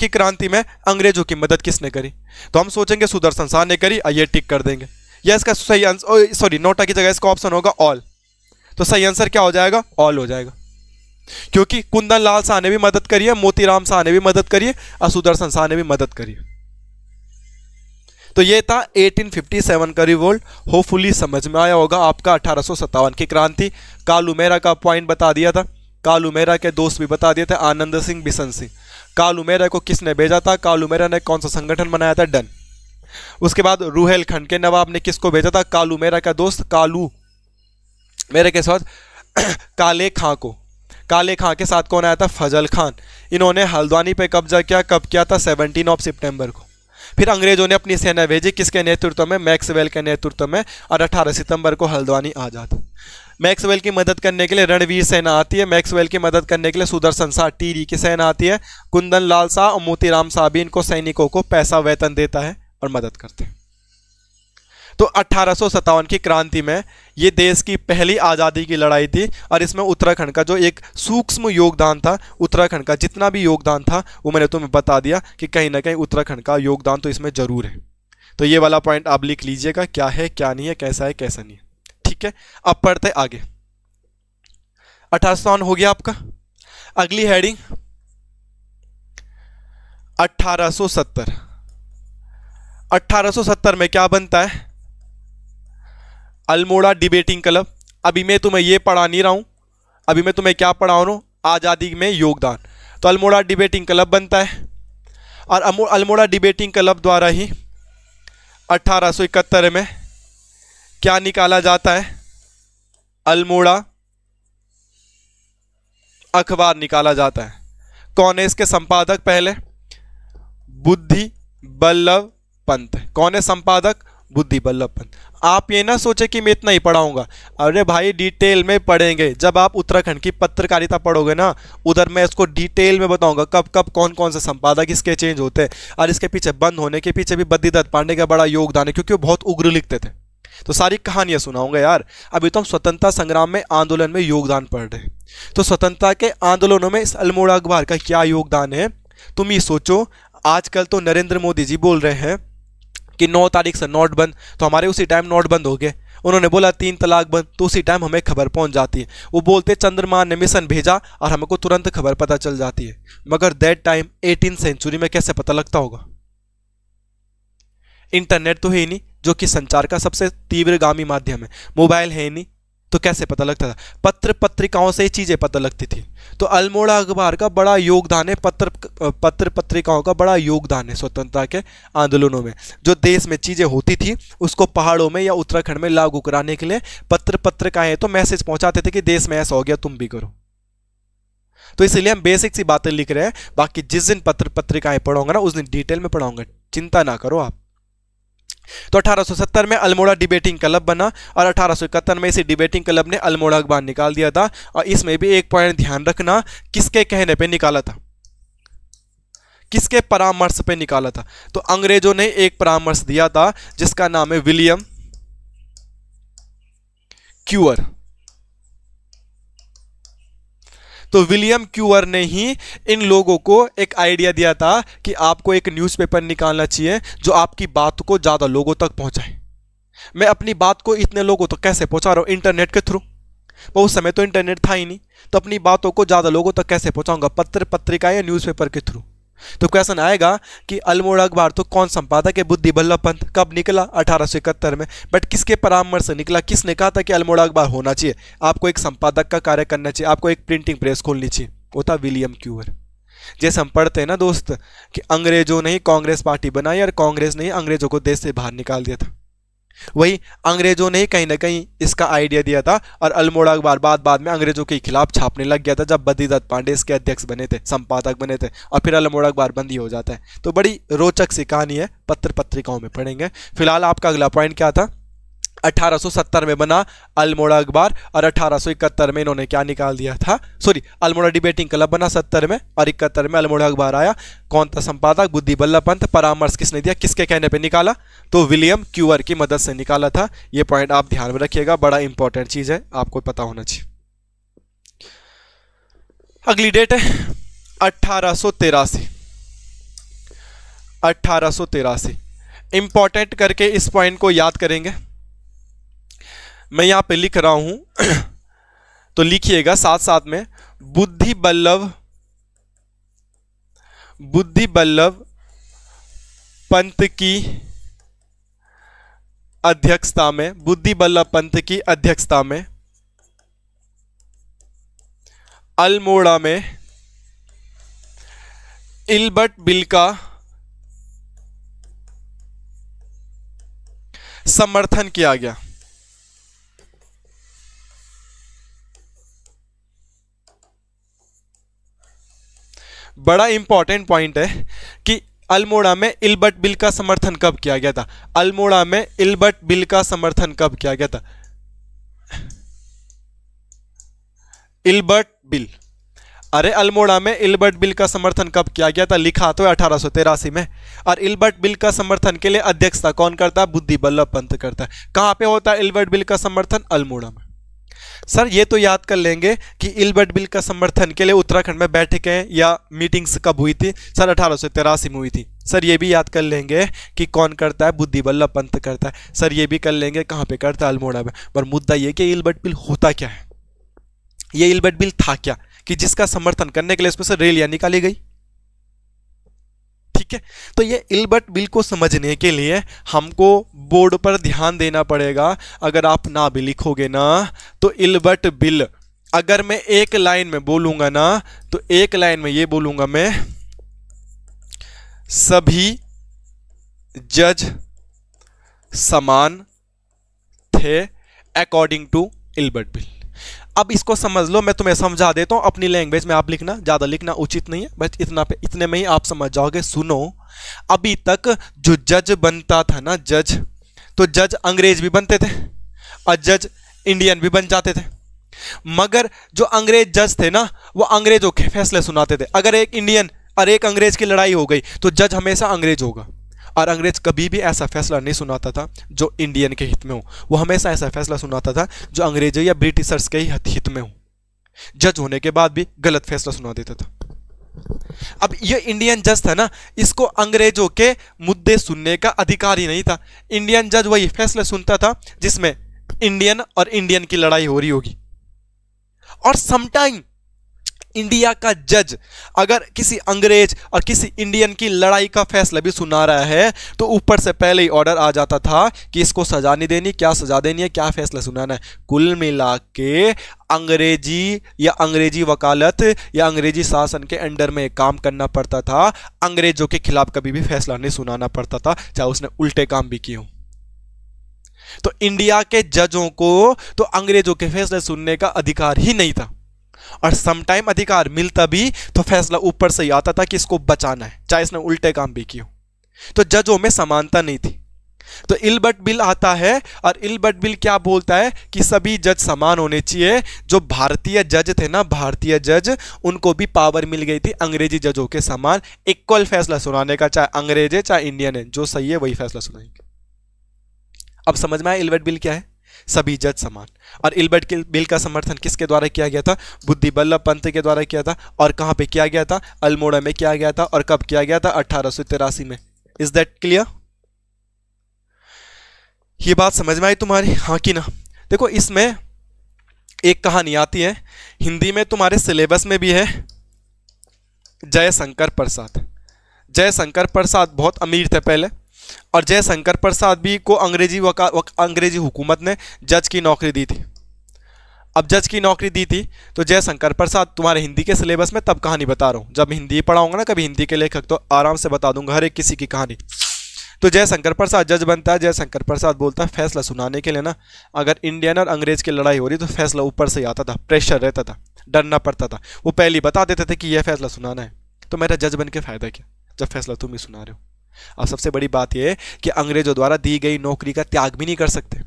की क्रांति में अंग्रेजों की मदद किसने करी तो हम सोचेंगे सुदर्शन शाह ने करी और ये टिक कर देंगे यह इसका सही आंसर सॉरी नोटा की जगह इसका ऑप्शन होगा ऑल तो सही आंसर क्या हो जाएगा ऑल हो जाएगा क्योंकि कुंदन लाल शाह ने भी मदद करी है मोतीराम शाह ने भी मदद करी है और सुदर्शन शाह ने भी मदद करी है तो ये था 1857 का रिवोल्ट होपफुली समझ में आया होगा आपका अठारह की क्रांति कालू मेरा का पॉइंट बता दिया था कालू मेरा के दोस्त भी बता दिए थे आनंद सिंह बिशन सिंह कालू मेरा को किसने भेजा था कालू मेरा ने कौन सा संगठन बनाया था डन उसके बाद रूहेलखंड के नवाब ने किसको भेजा था कालू मेरा का दोस्त कालू मेरे के साथ काले खां को काले खां के साथ कौन आया था फजल खान इन्होंने हल्द्वानी पे कब्जा किया कब किया था 17 ऑफ सितंबर को फिर अंग्रेजों ने अपनी सेना भेजी किसके नेतृत्व में मैक्सवेल के नेतृत्व में और अठारह सितंबर को हल्द्वानी आजाद मैक्सवेल की मदद करने के लिए रणवीर सेना आती है मैक्सवेल की मदद करने के लिए सुदर्शन शाह टीरी की सेना आती है कुंदन लाल शाह और मोतीराम साहब इनको सैनिकों को पैसा वेतन देता है और मदद करते हैं तो अट्ठारह की क्रांति में ये देश की पहली आज़ादी की लड़ाई थी और इसमें उत्तराखंड का जो एक सूक्ष्म योगदान था उत्तराखंड का जितना भी योगदान था वो मैंने तुम्हें बता दिया कि कहीं ना कहीं उत्तराखंड का योगदान तो इसमें ज़रूर है तो ये वाला पॉइंट आप लिख लीजिएगा क्या है क्या नहीं है कैसा है कैसा नहीं है ठीक है अब पढ़ते आगे अठारह हो गया आपका अगली हेडिंग 1870 1870 में क्या बनता है अल्मोड़ा डिबेटिंग क्लब अभी मैं तुम्हें ये पढ़ा नहीं रहा हूँ अभी मैं तुम्हें क्या पढ़ा रहा हूँ आज़ादी में योगदान तो अल्मोड़ा डिबेटिंग क्लब बनता है और अल्मोड़ा डिबेटिंग क्लब द्वारा ही अट्ठारह में क्या निकाला जाता है अल्मोड़ा अखबार निकाला जाता है कौन है इसके संपादक पहले बुद्धि बल्लभ पंत कौन है संपादक बुद्धि बल्लभपन आप ये ना सोचे कि मैं इतना ही पढ़ाऊंगा अरे भाई डिटेल में पढ़ेंगे जब आप उत्तराखंड की पत्रकारिता पढ़ोगे ना उधर मैं इसको डिटेल में बताऊंगा कब कब कौन कौन से संपादक इसके चेंज होते हैं और इसके पीछे बंद होने के पीछे भी दत्त पांडे का बड़ा योगदान है क्योंकि वो बहुत उग्र लिखते थे तो सारी कहानियाँ सुनाऊंगा यार अभी तो हम स्वतंत्रता संग्राम में आंदोलन में योगदान पढ़ रहे तो स्वतंत्रता के आंदोलनों में इस अल्मोड़ा अखबार का क्या योगदान है तुम ये सोचो आजकल तो नरेंद्र मोदी जी बोल रहे हैं कि नौ तारीख से नोट बंद तो हमारे उसी टाइम नोट बंद हो गए उन्होंने बोला तीन तलाक बंद तो उसी टाइम हमें खबर पहुंच जाती है वो बोलते चंद्रमा ने मिशन भेजा और हमको तुरंत खबर पता चल जाती है मगर दैट टाइम एटीन सेंचुरी में कैसे पता लगता होगा इंटरनेट तो है ही नहीं जो कि संचार का सबसे तीव्रगामी माध्यम है मोबाइल है ही नहीं तो कैसे पता लगता था पत्र पत्रिकाओं से चीज़ें पता लगती थी तो अल्मोड़ा अखबार का बड़ा योगदान है पत्र पत्र पत्रिकाओं का बड़ा योगदान है स्वतंत्रता के आंदोलनों में जो देश में चीज़ें होती थी उसको पहाड़ों में या उत्तराखंड में लागू कराने के लिए पत्र पत्रिकाएँ तो मैसेज पहुँचाते थे कि देश में ऐसा हो गया तुम भी करो तो इसलिए हम बेसिक सी बातें लिख रहे हैं बाकी जिस दिन पत्र पत्रिकाएं पढ़ाऊंगा ना उस दिन डिटेल में पढ़ाऊंगा चिंता ना करो आप तो 1870 में अल्मोड़ा डिबेटिंग क्लब बना और अठारह में इसी डिबेटिंग क्लब ने अल्मोड़ा अखबार निकाल दिया था और इसमें भी एक पॉइंट ध्यान रखना किसके कहने पर निकाला था किसके परामर्श पे निकाला था तो अंग्रेजों ने एक परामर्श दिया था जिसका नाम है विलियम क्यूअर तो विलियम क्यूअर ने ही इन लोगों को एक आइडिया दिया था कि आपको एक न्यूज़पेपर निकालना चाहिए जो आपकी बात को ज़्यादा लोगों तक पहुँचाए मैं अपनी बात को इतने लोगों तक कैसे पहुँचा रहा हूँ इंटरनेट के थ्रू वो उस समय तो इंटरनेट था ही नहीं तो अपनी बातों को ज़्यादा लोगों तक कैसे पहुँचाऊँगा पत्र पत्रिका या न्यूज़पेपर के थ्रू तो क्वेश्चन आएगा कि अल्मोड़ा अखबार तो कौन संपादक है बुद्धि बल्लभ पंत कब निकला अठारह में बट किसके परामर्श निकला किसने कहा था कि अल्मोड़ा अखबार होना चाहिए आपको एक संपादक का कार्य करना चाहिए आपको एक प्रिंटिंग प्रेस खोलनी चाहिए वो था विलियम क्यूअर जैसे हम पढ़ते हैं ना दोस्त कि अंग्रेजों ने कांग्रेस पार्टी बनाई और कांग्रेस ने अंग्रेजों को देश से बाहर निकाल दिया था वही अंग्रेजों ने कहीं ना कहीं इसका आइडिया दिया था और अल्मोड़ा अखबार बाद बाद में अंग्रेजों के खिलाफ छापने लग गया था जब बद्रीदत्त पांडे इसके अध्यक्ष बने थे संपादक बने थे और फिर अल्मोड़ा अखबार बंदी हो जाता है तो बड़ी रोचक सी कहानी है पत्र पत्रिकाओं में पढ़ेंगे फिलहाल आपका अगला पॉइंट क्या था 1870 में बना अल्मोड़ा अखबार और 1871 में इन्होंने क्या निकाल दिया था सॉरी अल्मोड़ा डिबेटिंग क्लब बना 70 में और इकहत्तर में अल्मोड़ा अखबार आया कौन था संपादक बुद्धि बल्लभ पंत परामर्श किसने दिया किसके कहने पर निकाला तो विलियम क्यूअर की मदद से निकाला था ये पॉइंट आप ध्यान में रखिएगा बड़ा इंपॉर्टेंट चीज़ है आपको पता होना चाहिए अगली डेट है अट्ठारह सौ तेरासी अट्ठारह सौ तेरासी इंपॉर्टेंट करके इस पॉइंट को याद करेंगे मैं यहाँ पे लिख रहा हूँ तो लिखिएगा साथ साथ में बुद्धि बल्लभ बुद्धि बल्लभ पंत की अध्यक्षता में बुद्धि बल्लभ पंत की अध्यक्षता में अल्मोड़ा में इल्बर्ट बिल्का समर्थन किया गया बड़ा इंपॉर्टेंट पॉइंट है कि अल्मोड़ा में इल्बर्ट बिल का समर्थन कब किया गया था अल्मोड़ा में इल्बर्ट बिल का समर्थन कब किया गया था इल्बर्ट बिल अरे अल्मोड़ा में इल्बर्ट बिल का समर्थन कब किया गया था लिखा तो अठारह सौ में और इल्बर्ट बिल का समर्थन के लिए अध्यक्षता कौन करता है बुद्धि बल्लभ पंत करता है कहां पे होता है इल्बर्ट बिल का समर्थन अल्मोड़ा में सर ये तो याद कर लेंगे कि इलबर्ट बिल का समर्थन के लिए उत्तराखंड में बैठकें या मीटिंग्स कब हुई थी सर अठारह में हुई थी सर ये भी याद कर लेंगे कि कौन करता है बुद्धि बल्लभ पंत करता है सर ये भी कर लेंगे कहाँ पे करता है अल्मोड़ा में पर मुद्दा ये कि इलबर्ट बिल होता क्या है ये इलबर्ट बिल था क्या कि जिसका समर्थन करने के लिए उसमें से रैलियाँ निकाली गई ठीक है तो ये इलबर्ट बिल को समझने के लिए हमको बोर्ड पर ध्यान देना पड़ेगा अगर आप ना भी लिखोगे ना तो इलबर्ट बिल अगर मैं एक लाइन में बोलूंगा ना तो एक लाइन में ये बोलूंगा मैं सभी जज समान थे अकॉर्डिंग टू इलबर्ट बिल अब इसको समझ लो मैं तुम्हें समझा देता हूँ अपनी लैंग्वेज में आप लिखना ज़्यादा लिखना उचित नहीं है बस इतना पे इतने में ही आप समझ जाओगे सुनो अभी तक जो जज बनता था ना जज तो जज अंग्रेज भी बनते थे और जज इंडियन भी बन जाते थे मगर जो अंग्रेज जज थे ना वो अंग्रेजों के फैसले सुनाते थे अगर एक इंडियन और एक अंग्रेज की लड़ाई हो गई तो जज हमेशा अंग्रेज होगा और अंग्रेज कभी भी ऐसा फैसला नहीं सुनाता था जो इंडियन के हित में हो वो हमेशा ऐसा फैसला सुनाता था जो अंग्रेजों या ब्रिटिशर्स के ही हित में हो जज होने के बाद भी गलत फैसला सुना देता था अब ये इंडियन जज था ना इसको अंग्रेजों के मुद्दे सुनने का अधिकार ही नहीं था इंडियन जज वही फैसला सुनता था जिसमें इंडियन और इंडियन की लड़ाई हो रही होगी और समटाइम इंडिया का जज अगर किसी अंग्रेज और किसी इंडियन की लड़ाई का फैसला भी सुना रहा है तो ऊपर से पहले ही ऑर्डर आ जाता था कि इसको सजा नहीं देनी क्या सजा देनी है क्या फैसला सुनाना है कुल मिला के अंग्रेजी या अंग्रेजी वकालत या अंग्रेजी शासन के अंडर में काम करना पड़ता था अंग्रेजों के खिलाफ कभी भी फैसला नहीं सुनाना पड़ता था चाहे उसने उल्टे काम भी किए तो इंडिया के जजों को तो अंग्रेजों के फैसले सुनने का अधिकार ही नहीं था और समटाइम अधिकार मिलता भी तो फैसला ऊपर से ही आता था कि इसको बचाना है चाहे इसने उल्टे काम भी किए तो जजों में समानता नहीं थी तो इलबर्ट बिल आता है और इलबर्ट बिल क्या बोलता है कि सभी जज समान होने चाहिए जो भारतीय जज थे ना भारतीय जज उनको भी पावर मिल गई थी अंग्रेजी जजों के समान इक्वल फैसला सुनाने का चाहे अंग्रेज है चाहे इंडियन है जो सही है वही फैसला सुनाएंगे अब समझ में आया इलबर्ट बिल क्या है सभी जज समान और इलबर्ट के बिल का समर्थन किसके द्वारा किया गया था बुद्धि बल्लभ पंत के द्वारा किया था और कहाँ पे किया गया था अल्मोड़ा में किया गया था और कब किया गया था अट्ठारह में इज दैट क्लियर ये बात समझ में आई तुम्हारी हाँ कि ना देखो इसमें एक कहानी आती है हिंदी में तुम्हारे सिलेबस में भी है जयशंकर प्रसाद जयशंकर प्रसाद बहुत अमीर थे पहले और जयशंकर प्रसाद भी को अंग्रेजी वका वक, अंग्रेजी हुकूमत ने जज की नौकरी दी थी अब जज की नौकरी दी थी तो जयशंकर प्रसाद तुम्हारे हिंदी के सिलेबस में तब कहानी बता रहा हूँ जब हिंदी पढ़ाऊंगा ना कभी हिंदी के लेखक तो आराम से बता दूंगा हर एक किसी की कहानी तो जयशंकर प्रसाद जज बनता है जयशंकर प्रसाद बोलता है फैसला सुनाने के लिए ना अगर इंडियन और अंग्रेज की लड़ाई हो रही तो फैसला ऊपर से ही आता था प्रेशर रहता था डरना पड़ता था वो पहले बता देते थे कि यह फैसला सुनाना है तो मेरा जज बन के फ़ायदा क्या जब फैसला तुम ही सुना रहे हो और सबसे बड़ी बात यह है कि अंग्रेजों द्वारा दी गई नौकरी का त्याग भी नहीं कर सकते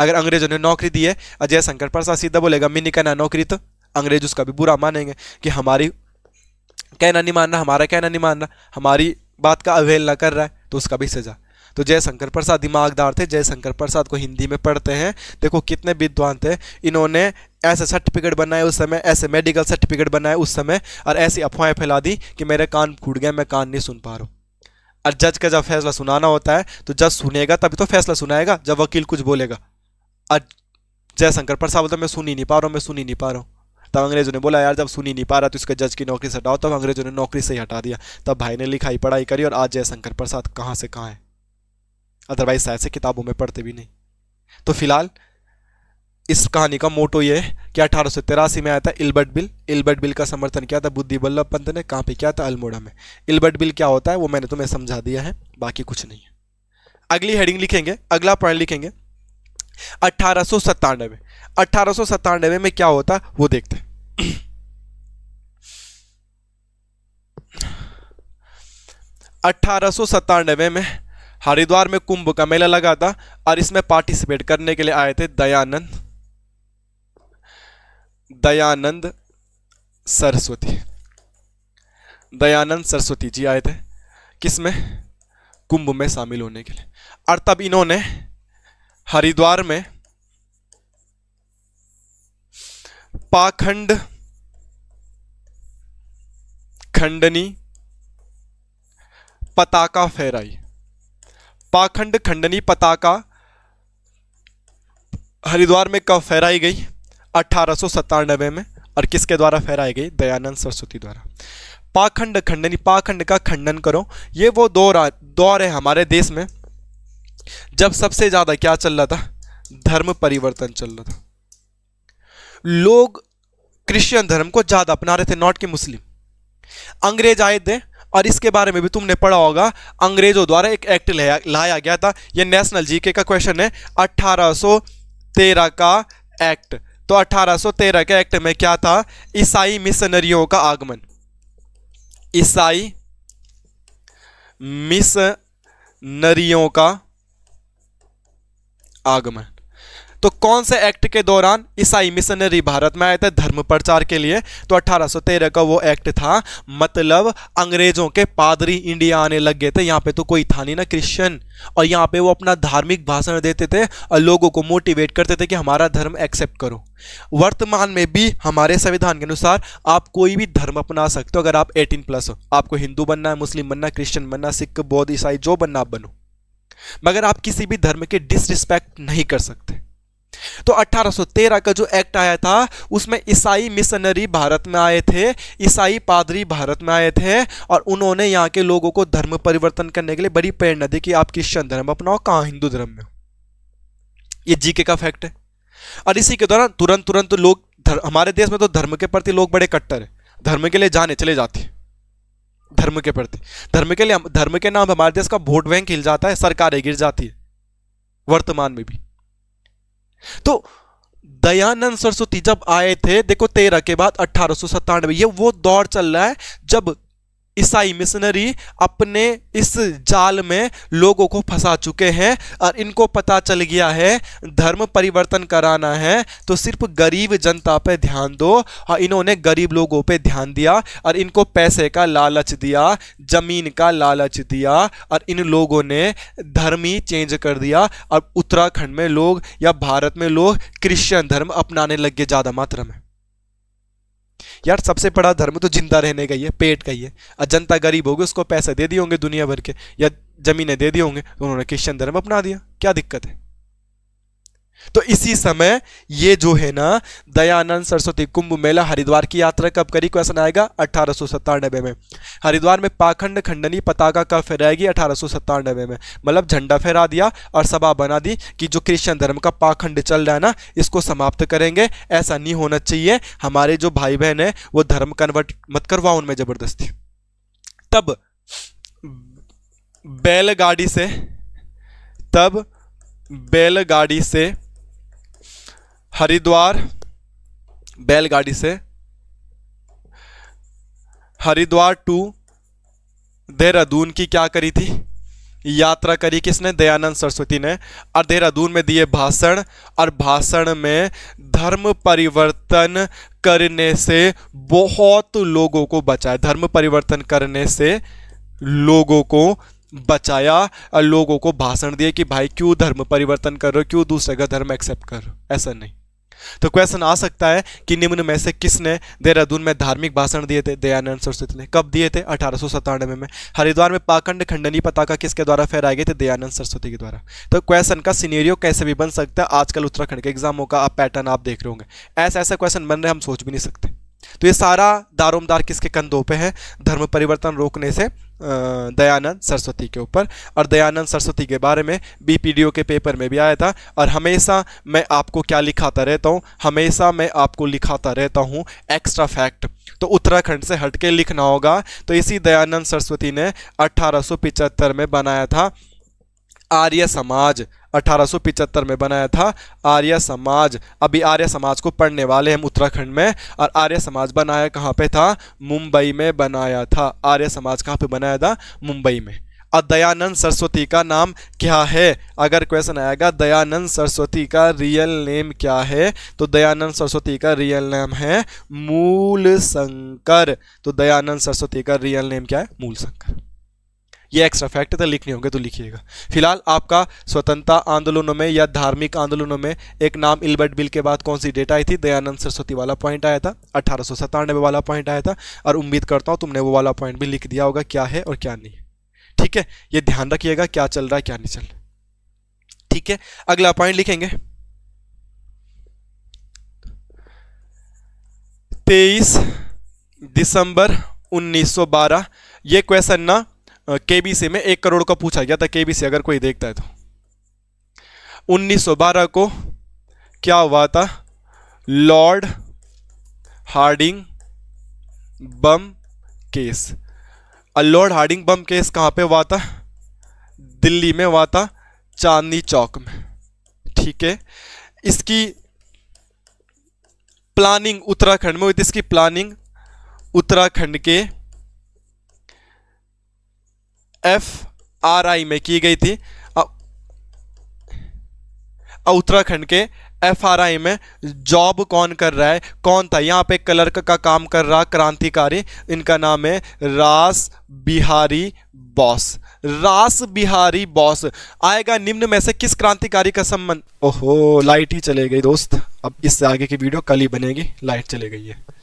अगर अंग्रेजों ने नौकरी दी है अजय शंकर प्रसाद सीधा बोलेगा मिनी कहना नौकरी तो अंग्रेज उसका भी बुरा मानेंगे कि हमारी कहना नहीं मान रहा हमारा कहना नहीं मान रहा हमारी बात का अवहेलना कर रहा है तो उसका भी सजा तो जयशंकर प्रसाद दिमागदार थे जयशंकर प्रसाद को हिंदी में पढ़ते हैं देखो कितने विद्वान थे इन्होंने ऐसे सर्टिफिकेट बनाए उस समय ऐसे मेडिकल सर्टिफिकेट बनाए उस समय और ऐसी अफवाहें फैला दी कि मेरे कान फूट गए मैं कान नहीं सुन पा रहा हूँ और जज का जब फैसला सुनाना होता है तो जज सुनेगा तभी तो फैसला सुनाएगा जब वकील कुछ बोलेगा और जयशंकर प्रसाद बोलता मैं सुन ही नहीं पा रहा हूँ मैं सुन ही नहीं पा रहा हूँ तब अंग्रेजों ने बोला यार जब सुन ही नहीं पा रहा तो इसका जज की नौकरी से हटाओ तब अंग्रेजों ने नौकरी से ही हटा दिया तब भाई ने लिखाई पढ़ाई करी और आज जयशंकर प्रसाद कहाँ से कहाँ है अदरवाइज शायद से किताबों में पढ़ते भी नहीं तो फिलहाल इस कहानी का मोटो ये है कि अठारह में आया था इल्बर्ट बिल इल्बर्ट बिल का समर्थन किया था बुद्धि वल्लभ पंत ने कहाँ पे किया था अल्मोड़ा में इल्बर्ट बिल क्या होता है वो मैंने तुम्हें समझा दिया है बाकी कुछ नहीं है अगली हेडिंग लिखेंगे अगला पॉइंट लिखेंगे अट्ठारह सौ सत्तानवे में क्या होता है वो देखते हैं अट्ठारह में हरिद्वार में कुंभ का मेला लगा था और इसमें पार्टिसिपेट करने के लिए आए थे दयानंद दयानंद सरस्वती दयानंद सरस्वती जी आए थे किस में कुंभ में शामिल होने के लिए और तब इन्होंने हरिद्वार में पाखंड खंडनी पताका फहराई पाखंड खंडनी पताका हरिद्वार में कब फहराई गई अठारह में और किसके द्वारा फहराई गई दयानंद सरस्वती द्वारा पाखंड खंडनी पाखंड का खंडन करो ये वो दौर दौर है हमारे देश में जब सबसे ज़्यादा क्या चल रहा था धर्म परिवर्तन चल रहा था लोग क्रिश्चियन धर्म को ज़्यादा अपना रहे थे नॉट कि मुस्लिम अंग्रेज आए थे और इसके बारे में भी तुमने पढ़ा होगा अंग्रेजों द्वारा एक एक्ट लाया गया था यह नेशनल जीके का क्वेश्चन है अठारह का एक्ट तो 1813 के एक्ट में क्या था ईसाई मिशनरियों का आगमन ईसाई मिशनरियों का आगमन तो कौन से एक्ट के दौरान ईसाई मिशनरी भारत में आए थे धर्म प्रचार के लिए तो 1813 का वो एक्ट था मतलब अंग्रेजों के पादरी इंडिया आने लग गए थे यहाँ पे तो कोई था नहीं ना क्रिश्चियन और यहाँ पे वो अपना धार्मिक भाषण देते थे और लोगों को मोटिवेट करते थे कि हमारा धर्म एक्सेप्ट करो वर्तमान में भी हमारे संविधान के अनुसार आप कोई भी धर्म अपना सकते हो अगर आप 18 प्लस हो आपको हिंदू बनना है मुस्लिम बनना क्रिश्चियन बनना सिख बौद्ध ईसाई जो बनना आप बनो मगर आप किसी भी धर्म के डिसरिस्पेक्ट नहीं कर सकते तो 1813 का जो एक्ट आया था उसमें ईसाई मिशनरी भारत में आए थे ईसाई पादरी भारत में आए थे और उन्होंने यहाँ के लोगों को धर्म परिवर्तन करने के लिए बड़ी प्रेरणा दी कि आप क्रिश्चन धर्म अपनाओ कहाँ हिंदू धर्म में ये जीके का फैक्ट है और इसी के दौरान तुरंत तुरंत लोग धर, हमारे देश में तो धर्म के प्रति लोग बड़े कट्टर हैं धर्म के लिए जाने चले जाते हैं धर्म के प्रति धर्म के लिए धर्म के नाम हमारे देश का वोट बैंक हिल जाता है सरकारें गिर जाती है वर्तमान में भी तो दयानंद सरस्वती जब आए थे देखो तेरह के बाद अठारह ये वो दौर चल रहा है जब ईसाई मिशनरी अपने इस जाल में लोगों को फंसा चुके हैं और इनको पता चल गया है धर्म परिवर्तन कराना है तो सिर्फ गरीब जनता पर ध्यान दो और हाँ, इन्होंने गरीब लोगों पर ध्यान दिया और इनको पैसे का लालच दिया जमीन का लालच दिया और इन लोगों ने धर्म ही चेंज कर दिया और उत्तराखंड में लोग या भारत में लोग क्रिश्चियन धर्म अपनाने लग गए ज़्यादा मात्रा में यार सबसे बड़ा धर्म तो जिंदा रहने का ही है पेट का ही है और जनता गरीब होगी उसको पैसे दे दिए होंगे दुनिया भर के या ज़मीनें दे दी होंगे तो उन्होंने क्रिश्चन धर्म अपना दिया क्या दिक्कत है तो इसी समय ये जो है ना दयानंद सरस्वती कुंभ मेला हरिद्वार की यात्रा कब करी क्वेश्चन आएगा अठारह में हरिद्वार में पाखंड खंडनी पताका कब फहराएगी अठारह में मतलब झंडा फहरा दिया और सभा बना दी कि जो क्रिश्चियन धर्म का पाखंड चल रहा है ना इसको समाप्त करेंगे ऐसा नहीं होना चाहिए हमारे जो भाई बहन है वो धर्म कन्वर्ट मत करवाओ उनमें जबरदस्ती तब बैलगाड़ी से तब बैलगाड़ी से हरिद्वार बैलगाड़ी से हरिद्वार टू देहरादून की क्या करी थी यात्रा करी किसने दयानंद सरस्वती ने और देहरादून में दिए भाषण और भाषण में धर्म परिवर्तन करने से बहुत लोगों को बचाया धर्म परिवर्तन करने से लोगों को बचाया और लोगों को भाषण दिया कि भाई क्यों धर्म परिवर्तन कर रहे हो क्यों दूसरे का धर्म एक्सेप्ट कर रहे हो ऐसा नहीं तो क्वेश्चन आ सकता है कि निम्न में से किसने देहरादून में धार्मिक भाषण दिए थे दयानंद सरस्वती ने कब दिए थे अठारह में, में हरिद्वार में पाखंड खंडनी पताका किसके द्वारा फहराए गए थे दयानंद सरस्वती के द्वारा तो क्वेश्चन का सीनेरियो कैसे भी बन सकता है आजकल उत्तराखंड के एग्जामों का आप पैटर्न आप देख रहे होंगे ऐसा ऐसा क्वेश्चन बन रहे हम सोच भी नहीं सकते तो ये सारा दारोमदार किसके कंधों पे है धर्म परिवर्तन रोकने से दयानंद सरस्वती के ऊपर और दयानंद सरस्वती के बारे में बीपीडीओ के पेपर में भी आया था और हमेशा मैं आपको क्या लिखाता रहता हूँ हमेशा मैं आपको लिखाता रहता हूँ एक्स्ट्रा फैक्ट तो उत्तराखंड से हटके लिखना होगा तो इसी दयानंद सरस्वती ने अट्ठारह में बनाया था आर्य समाज 1875 में बनाया था आर्य समाज अभी आर्य समाज को पढ़ने वाले हम उत्तराखंड में और आर्य समाज बनाया कहाँ पे था मुंबई में बनाया था आर्य समाज कहाँ पे बनाया था मुंबई में और दयानंद सरस्वती का नाम क्या है अगर क्वेश्चन आएगा दयानंद सरस्वती का रियल नेम क्या है तो दयानंद सरस्वती का रियल नेम है मूल शंकर तो दयानंद सरस्वती का रियल नेम क्या है मूल शंकर ये एक्स्ट्रा फैक्ट है तो लिखने होंगे तो लिखिएगा फिलहाल आपका स्वतंत्रता आंदोलनों में या धार्मिक आंदोलनों में एक नाम इल्बर्ट बिल के बाद कौन सी डेट आई थी दयानंद सरस्वती वाला पॉइंट आया था अठारह वाला पॉइंट आया था और उम्मीद करता हूँ तुमने वो वाला पॉइंट भी लिख दिया होगा क्या है और क्या नहीं ठीक है ये ध्यान रखिएगा क्या चल रहा है क्या नहीं चल रहा ठीक है अगला पॉइंट लिखेंगे तेईस दिसंबर 1912 ये क्वेश्चन ना केबीसी में एक करोड़ का पूछा गया था केबीसी अगर कोई देखता है तो 1912 को क्या हुआ था Lord Hardinge bomb case Lord Hardinge bomb case कहाँ पे हुआ था दिल्ली में हुआ था चांदनी चौक में ठीक है इसकी प्लानिंग उत्तराखंड में हुई थी इसकी प्लानिंग उत्तराखंड के एफ आर आई में की गई थी उत्तराखंड के एफ आर आई में जॉब कौन कर रहा है कौन था यहाँ पे क्लर्क का, का काम कर रहा क्रांतिकारी इनका नाम है रास बिहारी बॉस रास बिहारी बॉस आएगा निम्न में से किस क्रांतिकारी का संबंध ओहो लाइट ही चले गई दोस्त अब इससे आगे की वीडियो कल ही बनेगी लाइट चले गई है